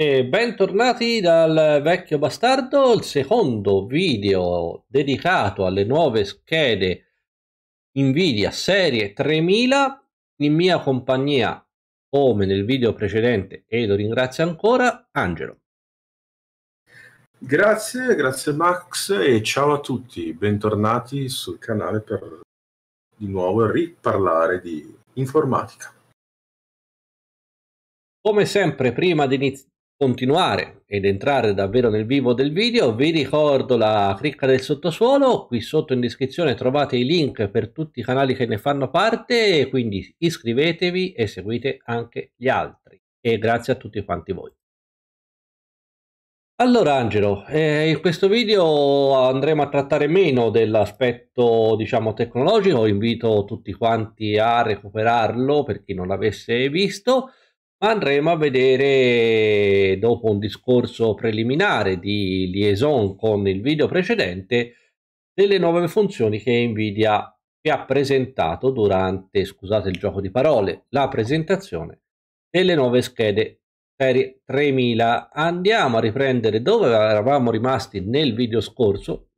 E bentornati dal vecchio bastardo, il secondo video dedicato alle nuove schede Nvidia serie 3000 in mia compagnia come nel video precedente e lo ringrazio ancora Angelo. Grazie, grazie Max e ciao a tutti, bentornati sul canale per di nuovo riparlare di informatica. Come sempre, prima di iniziare continuare ed entrare davvero nel vivo del video vi ricordo la cricca del sottosuolo qui sotto in descrizione trovate i link per tutti i canali che ne fanno parte quindi iscrivetevi e seguite anche gli altri e grazie a tutti quanti voi allora Angelo, eh, in questo video andremo a trattare meno dell'aspetto diciamo tecnologico, invito tutti quanti a recuperarlo per chi non l'avesse visto, andremo a vedere dopo un discorso preliminare di liaison con il video precedente delle nuove funzioni che Nvidia vi ha presentato durante, scusate il gioco di parole, la presentazione delle nuove schede serie 3000. Andiamo a riprendere dove eravamo rimasti nel video scorso,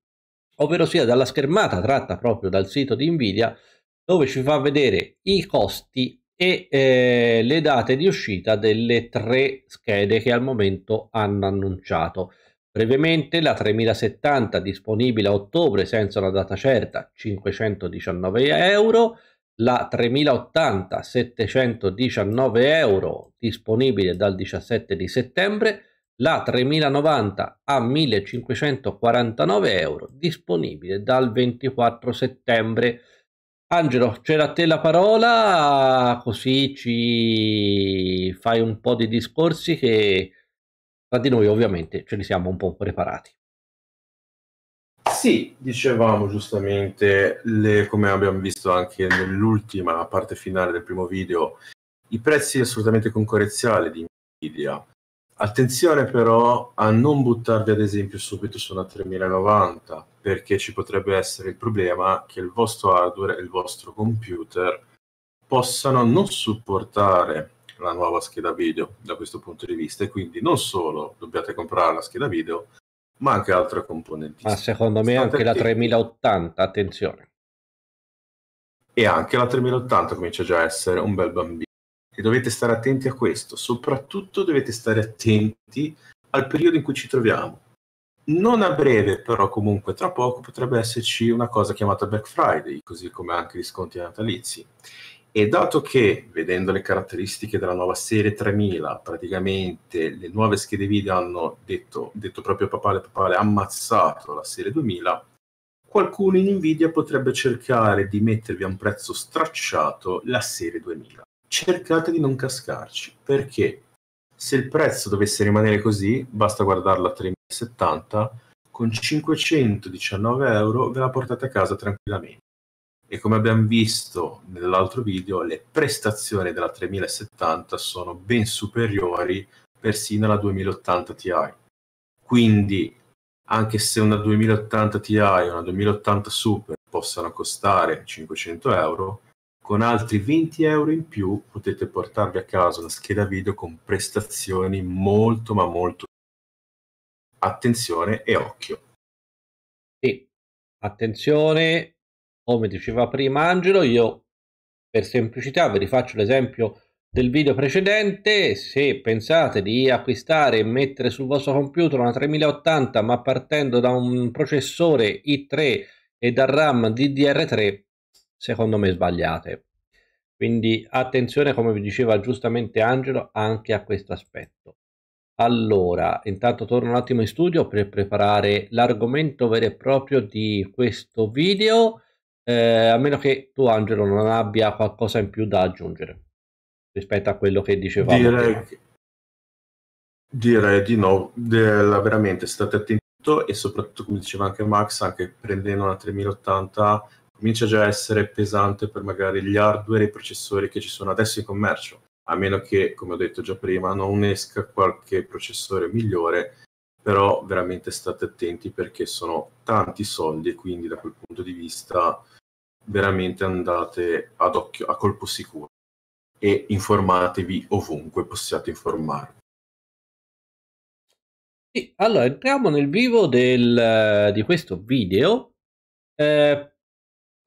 ovvero sia dalla schermata tratta proprio dal sito di Nvidia dove ci fa vedere i costi e eh, le date di uscita delle tre schede che al momento hanno annunciato. Brevemente la 3070 disponibile a ottobre senza una data certa 519 euro, la 3080 719 euro disponibile dal 17 di settembre, la 3090 a 1549 euro disponibile dal 24 settembre. Angelo, c'era a te la parola, così ci fai un po' di discorsi che tra di noi ovviamente ce li siamo un po' preparati. Sì, dicevamo giustamente, le, come abbiamo visto anche nell'ultima parte finale del primo video, i prezzi assolutamente concorrenziali di Nvidia Attenzione però a non buttarvi ad esempio subito su una 3090 perché ci potrebbe essere il problema che il vostro hardware e il vostro computer possano non supportare la nuova scheda video da questo punto di vista e quindi non solo dobbiate comprare la scheda video ma anche altre componenti. Ma secondo me State anche la 3080, attenzione. E anche la 3080 comincia già a essere un bel bambino e dovete stare attenti a questo, soprattutto dovete stare attenti al periodo in cui ci troviamo. Non a breve, però comunque tra poco potrebbe esserci una cosa chiamata Black Friday, così come anche gli sconti natalizi. E dato che, vedendo le caratteristiche della nuova serie 3000, praticamente le nuove schede video hanno detto, detto proprio papale papale, ammazzato la serie 2000, qualcuno in Nvidia potrebbe cercare di mettervi a un prezzo stracciato la serie 2000 cercate di non cascarci, perché se il prezzo dovesse rimanere così, basta guardarlo a 3.070, con 519 euro ve la portate a casa tranquillamente. E come abbiamo visto nell'altro video, le prestazioni della 3070 sono ben superiori persino alla 2080 Ti. Quindi, anche se una 2080 Ti o una 2080 Super possano costare 500 euro, con altri 20 euro in più potete portarvi a casa una scheda video con prestazioni molto ma molto attenzione e occhio. Sì, attenzione, come diceva prima Angelo, io per semplicità vi rifaccio l'esempio del video precedente, se pensate di acquistare e mettere sul vostro computer una 3080 ma partendo da un processore i3 e da RAM DDR3, secondo me sbagliate. Quindi attenzione, come vi diceva giustamente Angelo, anche a questo aspetto. Allora, intanto torno un attimo in studio per preparare l'argomento vero e proprio di questo video, eh, a meno che tu Angelo non abbia qualcosa in più da aggiungere rispetto a quello che dicevamo. Direi, direi di no, della, veramente state attenti e soprattutto come diceva anche Max, anche prendendo una 3080 comincia già a essere pesante per magari gli hardware e i processori che ci sono adesso in commercio, a meno che, come ho detto già prima, non esca qualche processore migliore, però veramente state attenti perché sono tanti soldi e quindi da quel punto di vista veramente andate ad occhio, a colpo sicuro e informatevi ovunque possiate informarvi. allora entriamo nel vivo del, di questo video. Eh,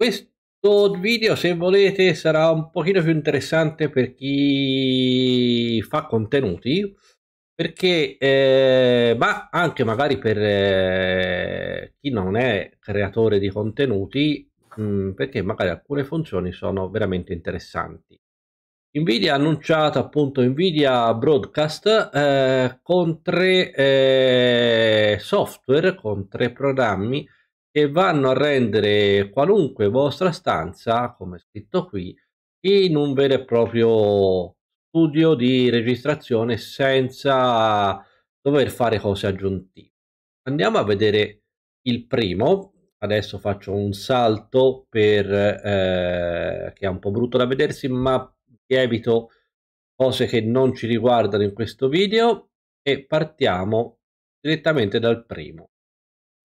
questo video, se volete, sarà un pochino più interessante per chi fa contenuti, perché, eh, ma anche magari per eh, chi non è creatore di contenuti, mh, mm, perché magari alcune funzioni sono veramente interessanti. Nvidia ha annunciato appunto Nvidia Broadcast eh, con tre eh, software, con tre programmi che vanno a rendere qualunque vostra stanza, come scritto qui, in un vero e proprio studio di registrazione senza dover fare cose aggiuntive. Andiamo a vedere il primo, adesso faccio un salto per, eh, che è un po' brutto da vedersi, ma evito cose che non ci riguardano in questo video e partiamo direttamente dal primo.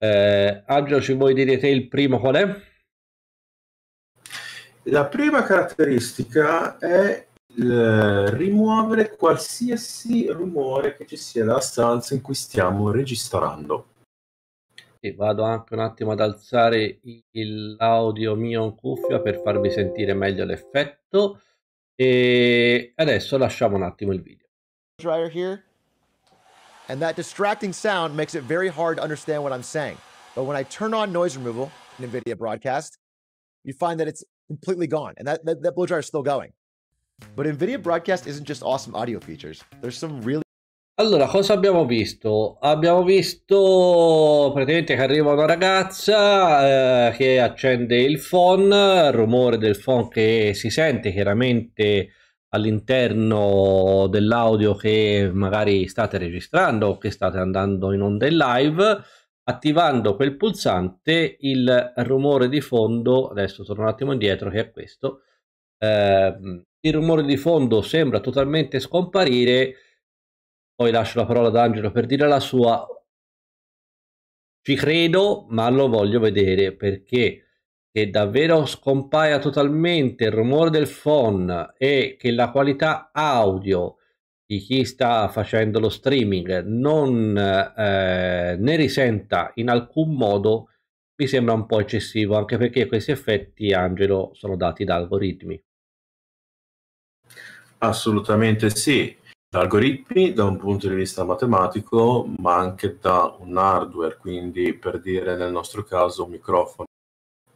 Eh, Angelo, ci vuoi dire te il primo qual è? La prima caratteristica è il rimuovere qualsiasi rumore che ci sia nella stanza in cui stiamo registrando. E vado anche un attimo ad alzare l'audio mio in cuffia per farvi sentire meglio l'effetto. E adesso lasciamo un attimo il video. Dryer here. and that distracting sound makes it very hard to understand what I'm saying. But when I turn on noise removal in NVIDIA Broadcast, you find that it's completely gone, and that, that, that blow dryer is still going. But NVIDIA Broadcast isn't just awesome audio features. There's some really Allora, cosa abbiamo visto? Abbiamo visto praticamente che arriva una ragazza eh, che accende il phone, il rumore del phone che si sente chiaramente all'interno dell'audio che magari state registrando o che state andando in onda in live attivando quel pulsante il rumore di fondo adesso torno un attimo indietro che è questo eh, il rumore di fondo sembra totalmente scomparire poi lascio la parola ad Angelo per dire la sua ci credo ma lo voglio vedere perché che davvero scompaia totalmente il rumore del phone e che la qualità audio di chi sta facendo lo streaming non eh, ne risenta in alcun modo mi sembra un po' eccessivo anche perché questi effetti Angelo sono dati da algoritmi assolutamente sì da algoritmi da un punto di vista matematico ma anche da un hardware quindi per dire nel nostro caso un microfono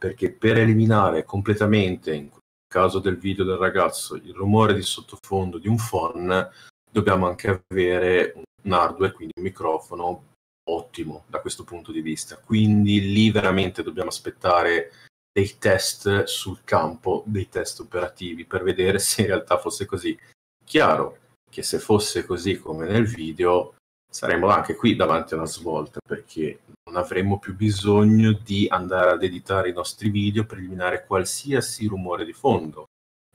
perché per eliminare completamente, in caso del video del ragazzo, il rumore di sottofondo di un phone, dobbiamo anche avere un hardware, quindi un microfono ottimo da questo punto di vista. Quindi lì veramente dobbiamo aspettare dei test sul campo, dei test operativi per vedere se in realtà fosse così. Chiaro che se fosse così come nel video, saremo anche qui davanti a una svolta perché non avremo più bisogno di andare ad editare i nostri video per eliminare qualsiasi rumore di fondo,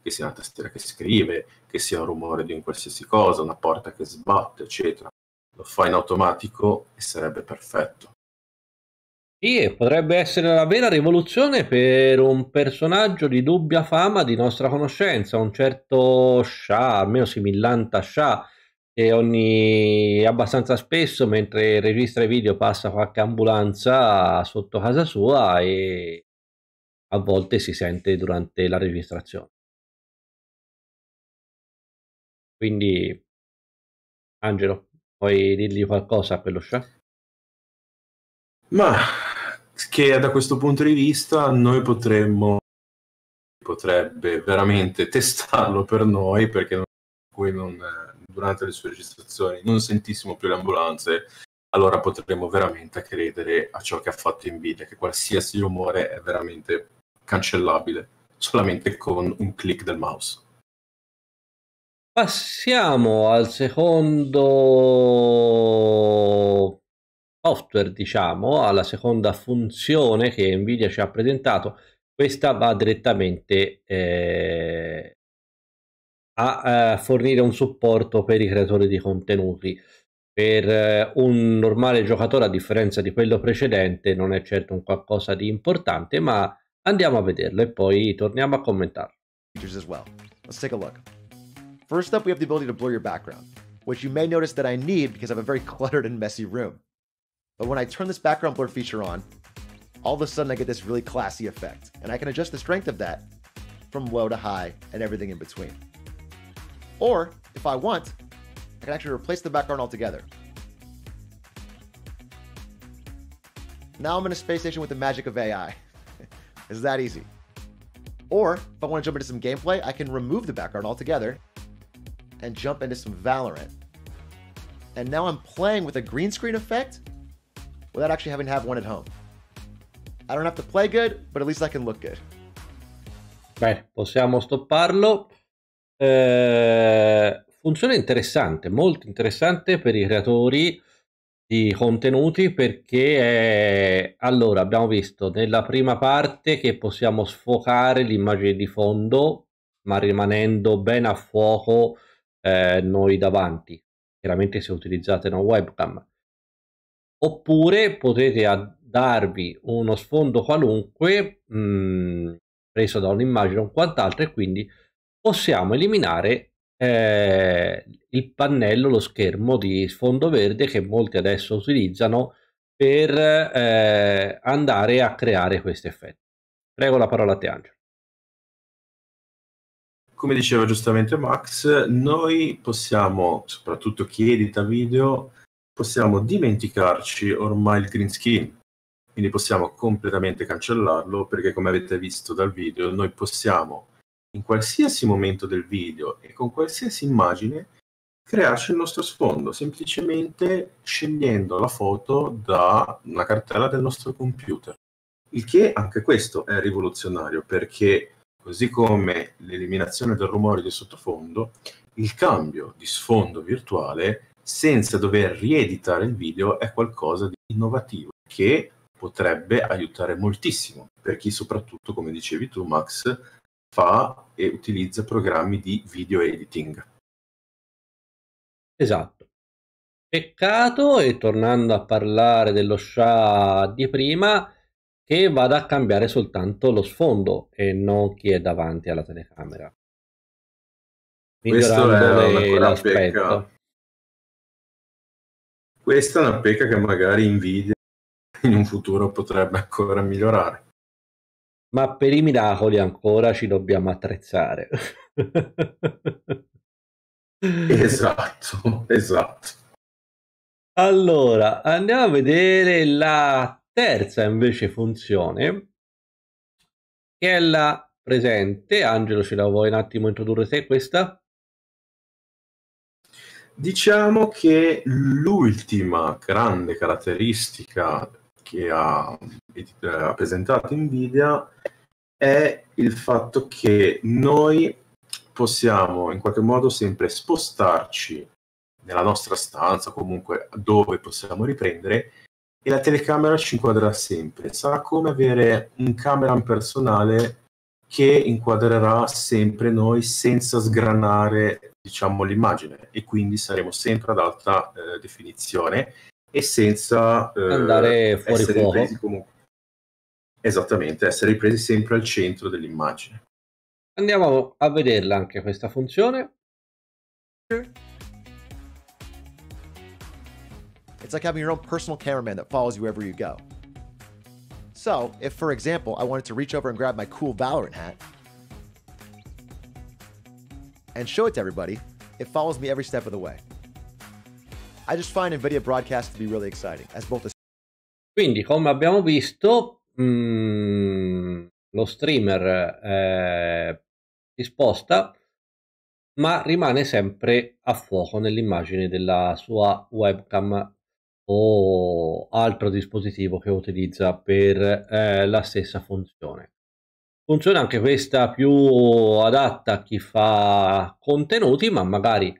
che sia una tastiera che scrive, che sia un rumore di un qualsiasi cosa, una porta che sbatte, eccetera. Lo fa in automatico e sarebbe perfetto. Sì, potrebbe essere la vera rivoluzione per un personaggio di dubbia fama di nostra conoscenza, un certo Shah, almeno similante a Shah, e ogni abbastanza spesso mentre registra i video passa qualche ambulanza sotto casa sua e a volte si sente durante la registrazione. Quindi Angelo, puoi dirgli qualcosa a quello show? Ma che da questo punto di vista noi potremmo potrebbe veramente testarlo per noi perché non, non, durante le sue registrazioni non sentissimo più le ambulanze, allora potremmo veramente credere a ciò che ha fatto Nvidia, che qualsiasi rumore è veramente cancellabile solamente con un clic del mouse. Passiamo al secondo software, diciamo, alla seconda funzione che Nvidia ci ha presentato. Questa va direttamente eh, a eh, fornire un supporto per i creatori di contenuti. Per eh, un normale giocatore, a differenza di quello precedente, non è certo un qualcosa di importante, ma andiamo a vederlo e poi torniamo a commentarlo. As well. Let's take a look. First up, we have the ability to blur your background, which you may notice that I need because I have a very cluttered and messy room. But when I turn this background blur feature on, all of a sudden I get this really classy effect, and I can adjust the strength of that from low to high and everything in between. Or if I want, I can actually replace the background altogether. Now I'm in a space station with the magic of AI. it's that easy. Or if I want to jump into some gameplay, I can remove the background altogether and jump into some Valorant. And now I'm playing with a green screen effect without actually having to have one at home. I don't have to play good, but at least I can look good. Bene, possiamo stopparlo. Eh, funzione interessante, molto interessante per i creatori di contenuti perché è... allora abbiamo visto nella prima parte che possiamo sfocare l'immagine di fondo ma rimanendo ben a fuoco eh, noi davanti chiaramente se utilizzate una webcam oppure potete darvi uno sfondo qualunque mh, mm, preso da un'immagine o quant'altro e quindi possiamo eliminare eh, il pannello, lo schermo di sfondo verde che molti adesso utilizzano per eh, andare a creare questi effetti. Prego la parola a te Angelo. Come diceva giustamente Max, noi possiamo, soprattutto chi edita video, possiamo dimenticarci ormai il green screen, quindi possiamo completamente cancellarlo perché come avete visto dal video noi possiamo in qualsiasi momento del video e con qualsiasi immagine crearci il nostro sfondo, semplicemente scegliendo la foto da una cartella del nostro computer. Il che anche questo è rivoluzionario perché così come l'eliminazione del rumore di sottofondo, il cambio di sfondo virtuale senza dover rieditare il video è qualcosa di innovativo che potrebbe aiutare moltissimo per chi soprattutto, come dicevi tu Max, fa e utilizza programmi di video editing. Esatto. Peccato, e tornando a parlare dello Sha di prima, che vada a cambiare soltanto lo sfondo e non chi è davanti alla telecamera. Migliorando l'aspetto. Pecca. Questa è una pecca che magari Nvidia in un futuro potrebbe ancora migliorare ma per i miracoli ancora ci dobbiamo attrezzare. esatto, esatto. Allora, andiamo a vedere la terza invece funzione, che è la presente. Angelo, ce la vuoi un attimo introdurre te questa? Diciamo che l'ultima grande caratteristica che ha, ha presentato Nvidia è il fatto che noi possiamo in qualche modo sempre spostarci nella nostra stanza, comunque dove possiamo riprendere, e la telecamera ci inquadrerà sempre. Sarà come avere un cameraman personale che inquadrerà sempre noi senza sgranare diciamo, l'immagine e quindi saremo sempre ad alta eh, definizione e senza eh, andare fuori essere fuoco. Presi comunque. Esattamente, essere ripresi sempre al centro dell'immagine. Andiamo a vederla anche questa funzione. It's like having your own personal cameraman that follows you wherever you go. So, if for example, I wanted to reach over and grab my cool Valorant hat and show it to everybody, it follows me every step of the way. I just find NVIDIA broadcast to be really exciting as both a quindi, come abbiamo visto, mh, mm, lo streamer eh, si sposta, ma rimane sempre a fuoco nell'immagine della sua webcam o altro dispositivo che utilizza per eh, la stessa funzione. Funziona anche questa più adatta a chi fa contenuti, ma magari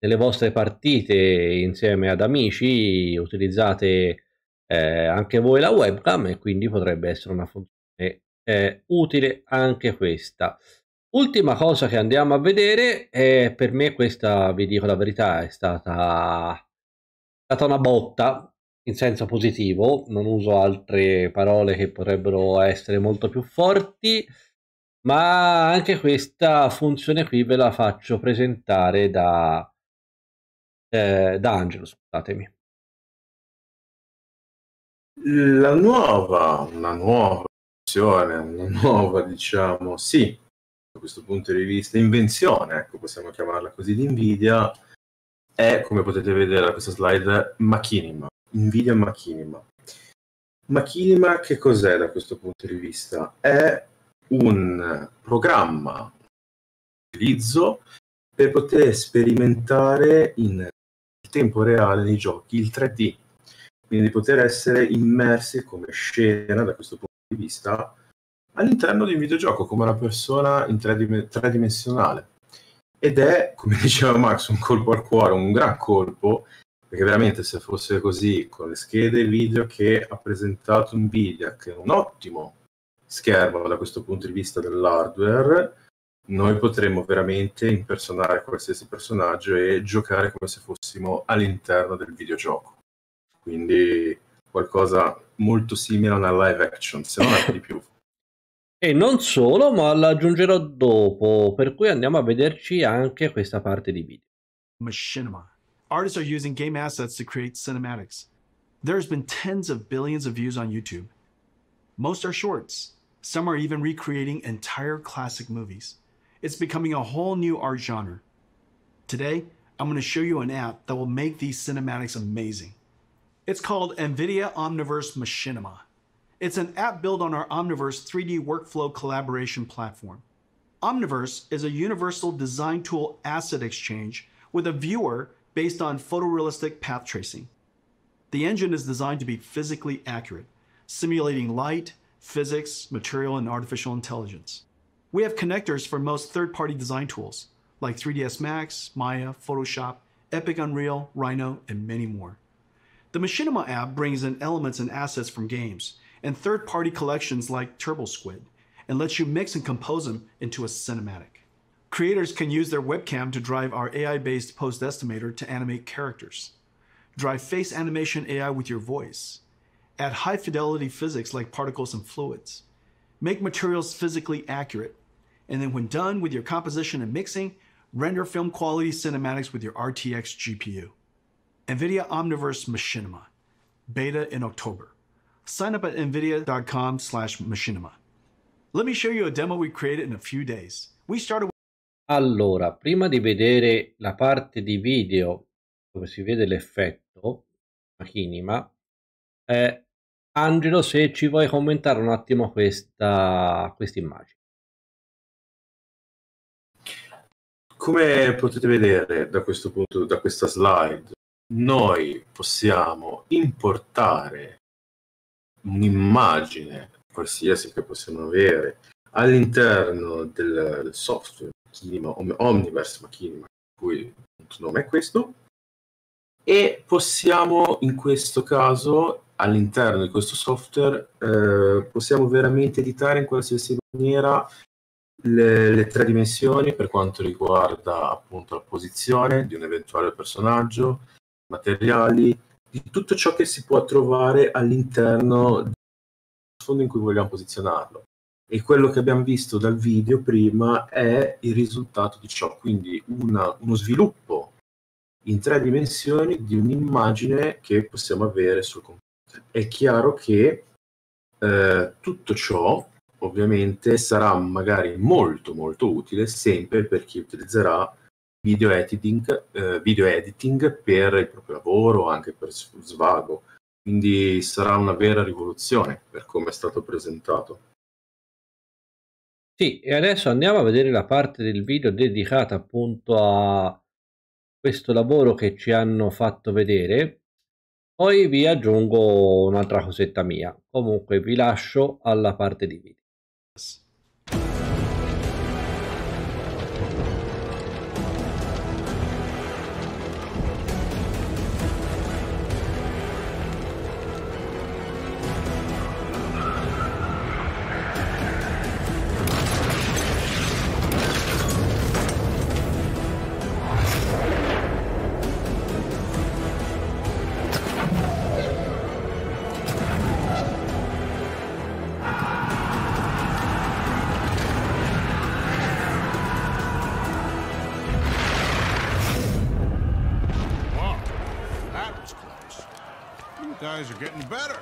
nelle vostre partite insieme ad amici utilizzate eh, anche voi la webcam e quindi potrebbe essere una funzione eh, utile anche questa. Ultima cosa che andiamo a vedere è eh, per me questa, vi dico la verità, è stata, è stata una botta in senso positivo, non uso altre parole che potrebbero essere molto più forti, ma anche questa funzione qui ve la faccio presentare da, eh, da Angelo, scusatemi. La nuova, una nuova versione, una nuova, diciamo, sì, da questo punto di vista, invenzione, ecco, possiamo chiamarla così, di Nvidia, è, come potete vedere da questa slide, Machinima, Nvidia Machinima. Machinima che cos'è da questo punto di vista? È un programma di utilizzo per poter sperimentare in tempo reale nei giochi, il 3D, quindi di poter essere immersi come scena da questo punto di vista all'interno di un videogioco come una persona in tridimensionale. Ed è, come diceva Max, un colpo al cuore, un gran colpo, perché veramente se fosse così con le schede video che ha presentato Nvidia, che è un ottimo schermo da questo punto di vista dell'hardware, noi potremmo veramente impersonare qualsiasi personaggio e giocare come se fossimo all'interno del videogioco. Quindi qualcosa molto simile a una live action, se non anche di più. E non solo, ma l'aggiungerò dopo, per cui andiamo a vederci anche questa parte di video. Machinima. Artists are using game assets to create cinematics. There's been tens of billions of views on YouTube. Most are shorts. Some are even recreating entire classic movies. It's becoming a whole new art genre. Today, I'm going to show you an app that will make these cinematics amazing. It's called NVIDIA Omniverse Machinima. It's an app built on our Omniverse 3D workflow collaboration platform. Omniverse is a universal design tool asset exchange with a viewer based on photorealistic path tracing. The engine is designed to be physically accurate, simulating light, physics, material, and artificial intelligence. We have connectors for most third-party design tools like 3ds Max, Maya, Photoshop, Epic Unreal, Rhino, and many more. The Machinima app brings in elements and assets from games and third-party collections like TurboSquid and lets you mix and compose them into a cinematic. Creators can use their webcam to drive our AI-based post estimator to animate characters. Drive face animation AI with your voice. Add high-fidelity physics like particles and fluids. Make materials physically accurate and then when done with your composition and mixing, render film quality cinematics with your RTX GPU. NVIDIA Omniverse Machinima, beta in October. Sign up at nvidia.com slash machinima. Let me show you a demo we created in a few days. We started Allora, prima di vedere la parte di video dove si vede l'effetto machinima, eh, Angelo, se ci vuoi commentare un attimo questa, questa immagine. come potete vedere da questo punto, da questa slide, noi possiamo importare un'immagine qualsiasi che possiamo avere all'interno del, del software Kinema, Omniverse Machinima, cui il nome è questo, e possiamo in questo caso all'interno di questo software eh, possiamo veramente editare in qualsiasi maniera le, le, tre dimensioni per quanto riguarda appunto la posizione di un eventuale personaggio, materiali, di tutto ciò che si può trovare all'interno del fondo in cui vogliamo posizionarlo. E quello che abbiamo visto dal video prima è il risultato di ciò, quindi una, uno sviluppo in tre dimensioni di un'immagine che possiamo avere sul computer. È chiaro che eh, tutto ciò ovviamente sarà magari molto molto utile sempre per chi utilizzerà video editing, eh, video editing per il proprio lavoro, anche per svago. Quindi sarà una vera rivoluzione per come è stato presentato. Sì, e adesso andiamo a vedere la parte del video dedicata appunto a questo lavoro che ci hanno fatto vedere. Poi vi aggiungo un'altra cosetta mia. Comunque vi lascio alla parte di video. this. guys are getting better.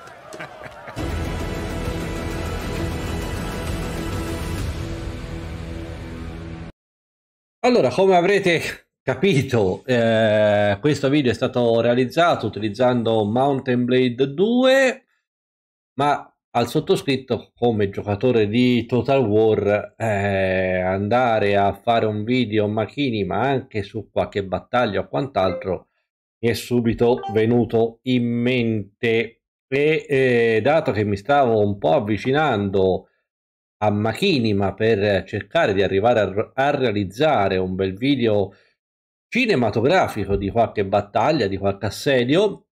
allora, come avrete capito, eh, questo video è stato realizzato utilizzando Mountain Blade 2, ma al sottoscritto come giocatore di Total War eh, andare a fare un video macchini ma anche su qualche battaglia o quant'altro è subito venuto in mente e eh, dato che mi stavo un po' avvicinando a Machinima per cercare di arrivare a, a realizzare un bel video cinematografico di qualche battaglia, di qualche assedio,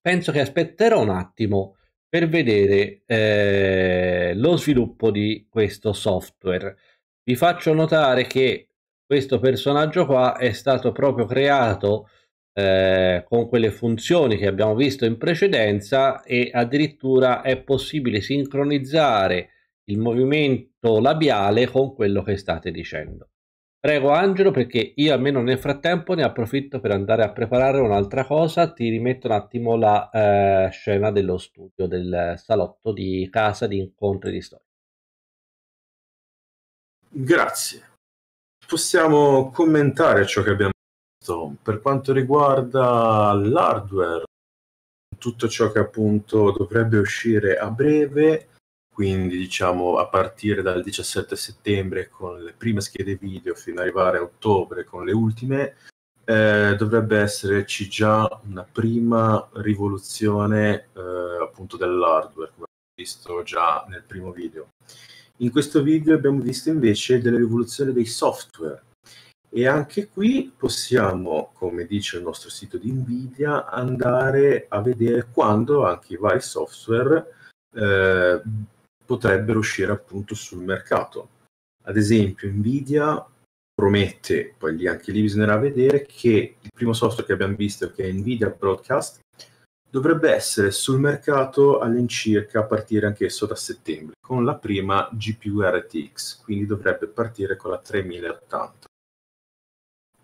penso che aspetterò un attimo per vedere eh, lo sviluppo di questo software. Vi faccio notare che questo personaggio qua è stato proprio creato eh, con quelle funzioni che abbiamo visto in precedenza e addirittura è possibile sincronizzare il movimento labiale con quello che state dicendo. Prego Angelo perché io almeno nel frattempo ne approfitto per andare a preparare un'altra cosa, ti rimetto un attimo la eh, scena dello studio, del salotto di casa di incontri di storia. Grazie. Possiamo commentare ciò che abbiamo detto, per quanto riguarda l'hardware, tutto ciò che appunto dovrebbe uscire a breve, quindi diciamo a partire dal 17 settembre con le prime schede video fino ad arrivare a ottobre con le ultime, eh, dovrebbe esserci già una prima rivoluzione eh, appunto dell'hardware, come abbiamo visto già nel primo video. In questo video abbiamo visto invece delle rivoluzioni dei software, e anche qui possiamo, come dice il nostro sito di Nvidia, andare a vedere quando anche i vari software eh, potrebbero uscire appunto sul mercato. Ad esempio, Nvidia promette, poi lì anche lì bisognerà vedere, che il primo software che abbiamo visto, che è Nvidia Broadcast, dovrebbe essere sul mercato all'incirca a partire anch'esso da settembre, con la prima GPU RTX, quindi dovrebbe partire con la 3080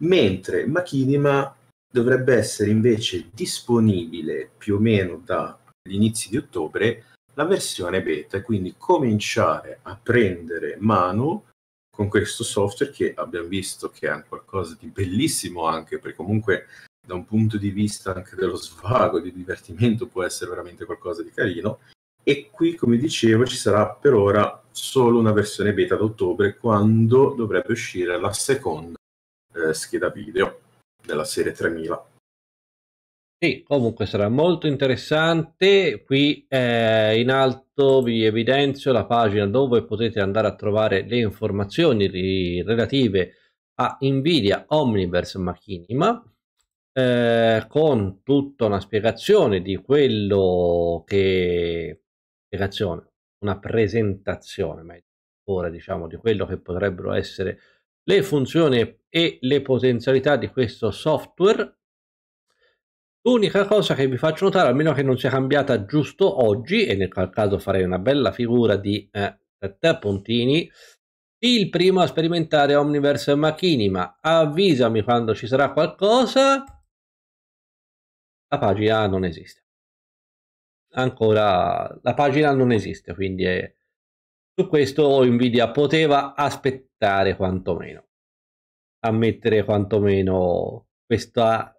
mentre Machinima dovrebbe essere invece disponibile più o meno dagli inizi di ottobre la versione beta e quindi cominciare a prendere mano con questo software che abbiamo visto che è qualcosa di bellissimo anche perché comunque da un punto di vista anche dello svago, di divertimento può essere veramente qualcosa di carino e qui come dicevo ci sarà per ora solo una versione beta ad ottobre quando dovrebbe uscire la seconda eh, scheda video della serie 3000. Sì, comunque sarà molto interessante. Qui eh, in alto vi evidenzio la pagina dove potete andare a trovare le informazioni ri- relative a Nvidia Omniverse Machinima eh, con tutta una spiegazione di quello che spiegazione, una presentazione, meglio ancora, diciamo, di quello che potrebbero essere le funzioni e le potenzialità di questo software. L'unica cosa che vi faccio notare, almeno che non sia cambiata giusto oggi, e nel caso farei una bella figura di eh, puntini, il primo a sperimentare Omniverse Machinima. Avvisami quando ci sarà qualcosa. La pagina non esiste. Ancora, la pagina non esiste, quindi è su questo Nvidia poteva aspettare quantomeno, a mettere quantomeno questa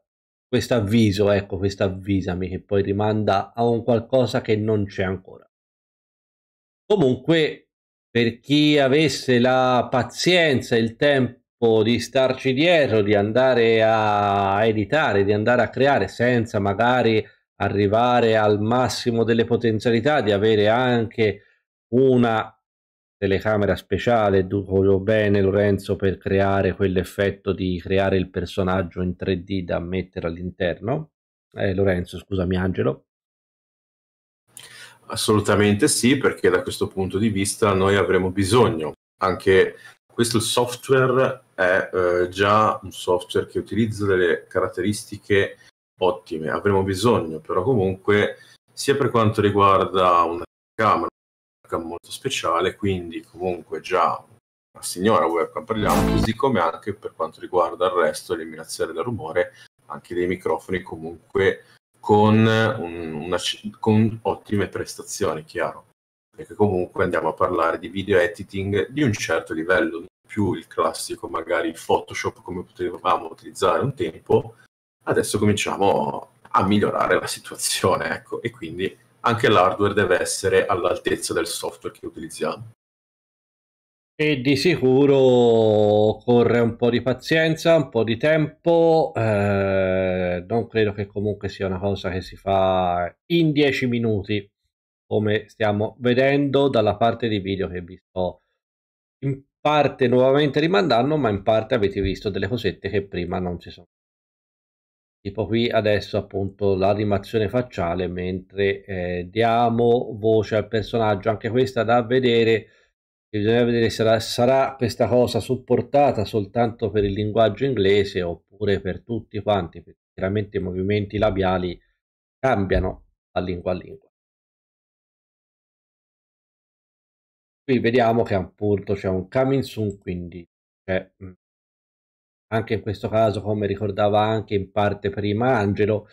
questo avviso, ecco, questo avvisami che poi rimanda a un qualcosa che non c'è ancora. Comunque, per chi avesse la pazienza il tempo di starci dietro, di andare a editare, di andare a creare senza magari arrivare al massimo delle potenzialità, di avere anche una telecamera speciale, duco bene Lorenzo per creare quell'effetto di creare il personaggio in 3D da mettere all'interno. Eh, Lorenzo, scusami Angelo. Assolutamente sì, perché da questo punto di vista noi avremo bisogno anche questo software è eh, già un software che utilizza delle caratteristiche ottime, avremo bisogno però comunque sia per quanto riguarda una camera webcam molto speciale, quindi comunque già una signora webcam parliamo, così come anche per quanto riguarda il resto, eliminazione del rumore, anche dei microfoni comunque con, un, una, con ottime prestazioni, chiaro, perché comunque andiamo a parlare di video editing di un certo livello, non più il classico magari Photoshop come potevamo utilizzare un tempo, adesso cominciamo a migliorare la situazione, ecco, e quindi anche l'hardware deve essere all'altezza del software che utilizziamo. E di sicuro occorre un po' di pazienza, un po' di tempo, eh, non credo che comunque sia una cosa che si fa in dieci minuti, come stiamo vedendo dalla parte di video che vi sto in parte nuovamente rimandando, ma in parte avete visto delle cosette che prima non ci sono tipo qui adesso appunto l'animazione facciale mentre eh, diamo voce al personaggio anche questa da vedere bisogna vedere se sarà, sarà questa cosa supportata soltanto per il linguaggio inglese oppure per tutti quanti perché chiaramente i movimenti labiali cambiano da lingua a lingua qui vediamo che appunto c'è un coming soon quindi c'è cioè, anche in questo caso, come ricordava anche in parte prima Angelo,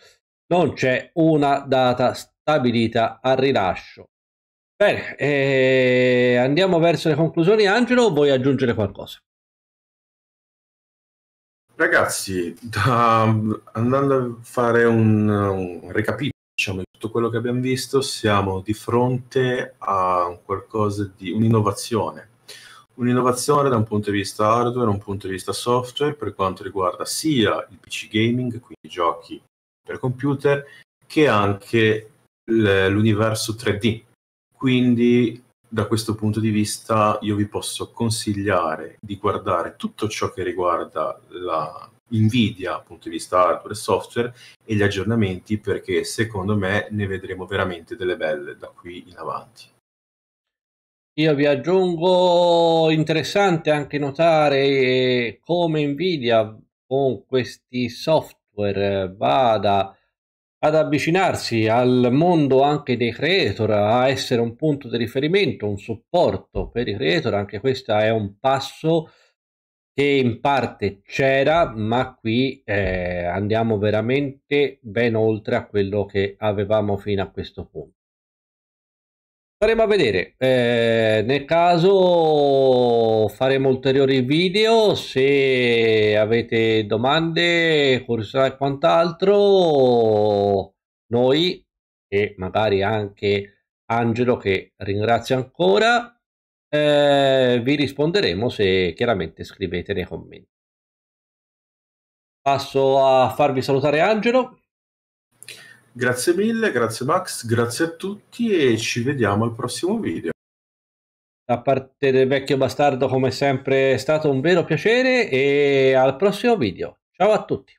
non c'è una data stabilita al rilascio. Bene, eh, andiamo verso le conclusioni. Angelo, vuoi aggiungere qualcosa? Ragazzi, da, andando a fare un, un recapitolo diciamo, di tutto quello che abbiamo visto, siamo di fronte a qualcosa di un'innovazione un'innovazione da un punto di vista hardware, un punto di vista software, per quanto riguarda sia il PC gaming, quindi giochi per computer, che anche l'universo 3D. Quindi da questo punto di vista io vi posso consigliare di guardare tutto ciò che riguarda la Nvidia punto di vista hardware e software e gli aggiornamenti perché secondo me ne vedremo veramente delle belle da qui in avanti. Io vi aggiungo interessante anche notare eh, come Nvidia con questi software vada ad avvicinarsi al mondo anche dei creator, a essere un punto di riferimento, un supporto per i creator, anche questo è un passo che in parte c'era, ma qui eh, andiamo veramente ben oltre a quello che avevamo fino a questo punto. Faremo a vedere, eh, nel caso faremo ulteriori video, se avete domande, curiosità e quant'altro, noi e magari anche Angelo che ringrazio ancora, eh, vi risponderemo se chiaramente scrivete nei commenti. Passo a farvi salutare Angelo. Grazie mille, grazie Max, grazie a tutti e ci vediamo al prossimo video. Da parte del vecchio bastardo, come sempre, è stato un vero piacere e al prossimo video. Ciao a tutti.